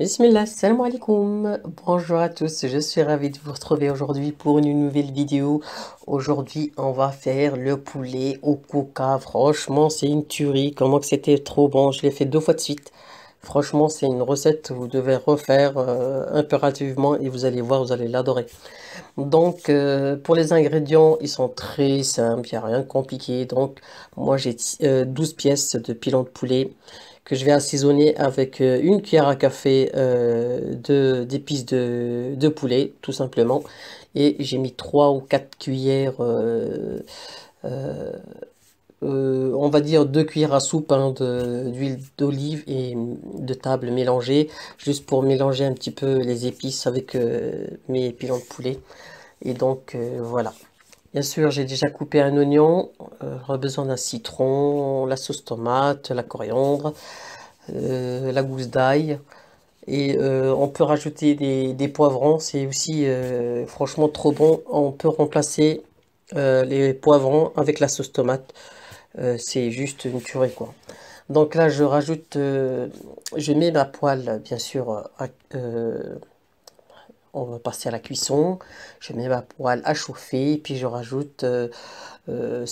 Bismillah, salam alaikum, bonjour à tous, je suis ravie de vous retrouver aujourd'hui pour une nouvelle vidéo. Aujourd'hui, on va faire le poulet au coca, franchement c'est une tuerie, comment que c'était trop bon, je l'ai fait deux fois de suite. Franchement, c'est une recette que vous devez refaire euh, impérativement et vous allez voir, vous allez l'adorer. Donc, euh, pour les ingrédients, ils sont très simples, il n'y a rien de compliqué. Donc, moi j'ai 12 euh, pièces de pilon de poulet, que je vais assaisonner avec euh, une cuillère à café euh, d'épices de, de, poulet, tout simplement. Et j'ai mis trois ou quatre cuillères, euh, on va dire deux cuillères à soupe hein, d'huile d'olive et de table mélangée, juste pour mélanger un petit peu les épices avec mes pilons de poulet. Et donc voilà. Bien sûr, j'ai déjà coupé un oignon, j'aurais euh, besoin d'un citron, la sauce tomate, la coriandre, euh, la gousse d'ail. Et euh, on peut rajouter des, poivrons, c'est aussi franchement trop bon. On peut remplacer les poivrons avec la sauce tomate. c'est juste une tuerie quoi. Donc là, je rajoute, je mets ma poêle bien sûr on va passer à la cuisson. Je mets ma poêle à chauffer, puis je rajoute 6 euh, euh,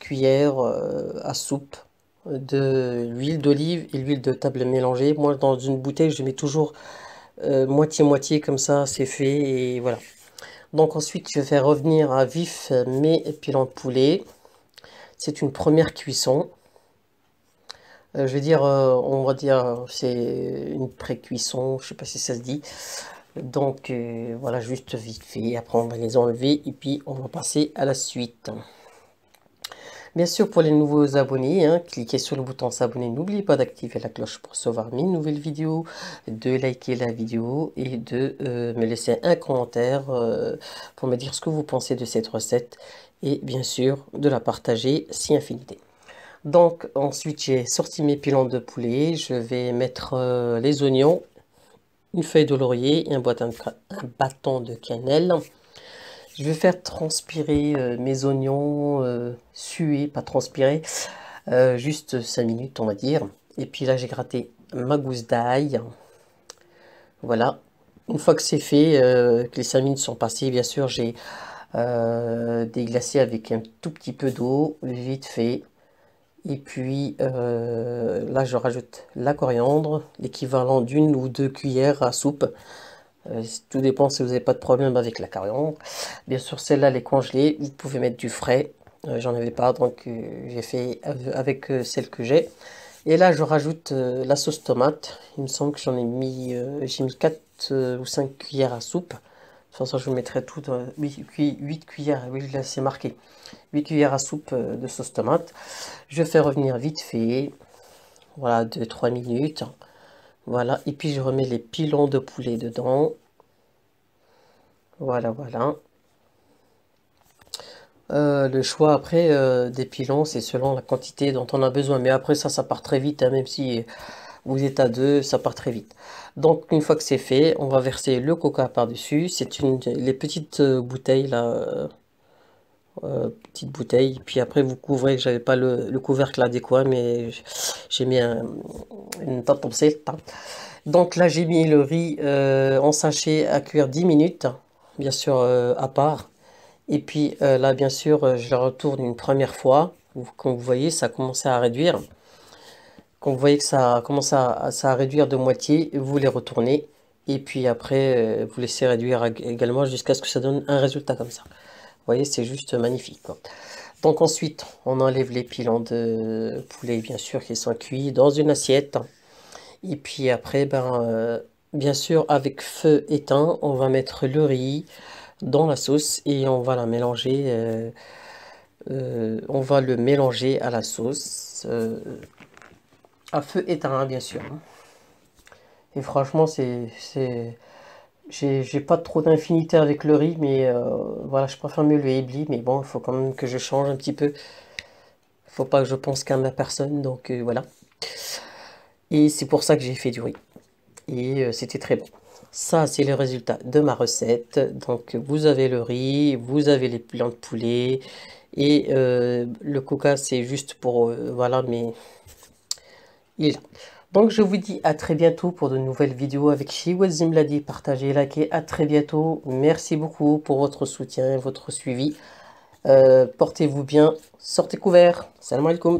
cuillères euh, à soupe de l'huile d'olive et l'huile de table mélangée. Moi, dans une bouteille, je mets toujours moitié-moitié, comme ça, c'est fait, et voilà. Donc ensuite, je vais revenir à vif mes pilons de poulet. C'est une première cuisson. je vais dire, on va dire, c'est une pré-cuisson, je sais pas si ça se dit. Donc euh, voilà, juste vite fait. Après, on va les enlever et puis on va passer à la suite. Bien sûr, pour les nouveaux abonnés, hein, cliquez sur le bouton s'abonner. N'oubliez pas d'activer la cloche pour recevoir mes nouvelles vidéos, de liker la vidéo et de euh, me laisser un commentaire euh, pour me dire ce que vous pensez de cette recette et bien sûr de la partager si infinité. Donc ensuite j'ai sorti mes pilons de poulet, je vais mettre les oignons une feuille de laurier et un, bâton de, bâton de cannelle. Je vais faire transpirer euh, mes oignons, euh, suer, pas transpirer, euh, juste 5 minutes on va dire. Et puis là j'ai gratté ma gousse d'ail. Voilà, une fois que c'est fait, que les 5 minutes sont passées, bien sûr j'ai déglacé avec un tout petit peu d'eau, vite fait, et puis euh, là, je rajoute la coriandre, l'équivalent d'une ou deux cuillères à soupe. Euh, tout dépend si vous n'avez pas de problème avec la coriandre. Bien sûr, celle-là, elle est congelée. Vous pouvez mettre du frais. Euh, j'en avais pas, donc j'ai fait avec celle que j'ai. Et là, je rajoute la sauce tomate. Il me semble que j'en ai mis, j'ai mis 4 ou 5 cuillères à soupe ça, je vous mettrai tout, 8, 8 cuillères, oui, je c'est marqué, 8 cuillères à soupe euh, de sauce tomate. Je fais revenir vite fait, voilà, 2-3 minutes. Voilà, et puis je remets les pilons de poulet dedans. Voilà, voilà. Euh, le choix après euh, des pilons, c'est selon la quantité dont on a besoin. Mais après ça, ça part très vite, hein, même si vous êtes à deux, ça part très vite. Donc une fois que c'est fait, on va verser le coca par-dessus. C'est une les petites euh, bouteilles là, euh, euh, petites bouteilles. Puis après vous couvrez, j'avais pas le, couvercle adéquat, mais j'ai mis un, une tarte hein. Donc là j'ai mis le riz en sachet à cuire 10 minutes, bien sûr à part. Et puis là bien sûr je le retourne une première fois. Comme vous voyez ça a à réduire. Quand vous voyez que ça commence à, réduire de moitié, vous les retournez. Et puis après, euh, vous laissez réduire également jusqu'à ce que ça donne un résultat comme ça. Vous voyez, c'est juste magnifique. Donc ensuite, on enlève les pilons de poulet, bien sûr, qui sont cuits dans une assiette. Et puis après, ben, euh, bien sûr, avec feu éteint, on va mettre le riz dans la sauce et on va la mélanger. Euh, on va le mélanger à la sauce à feu éteint, bien sûr. Hein. Et franchement, c'est. J'ai pas trop d'infinité avec le riz, mais euh, voilà, je préfère mieux le Ebli, mais bon, il faut quand même que je change un petit peu. Faut pas que je pense qu'à ma personne, donc euh, voilà. Et c'est pour ça que j'ai fait du riz. Et euh, c'était très bon. Ça, c'est le résultat de ma recette. Donc, vous avez le riz, vous avez les plantes de poulet, et le coca, c'est juste pour, voilà, mais... Donc je vous dis à très bientôt pour de nouvelles vidéos avec Shiwazim Zimladi. Partagez, likez, à très bientôt. Merci beaucoup pour votre soutien, et votre suivi. Euh, portez-vous bien, sortez couverts. Salam alaikum.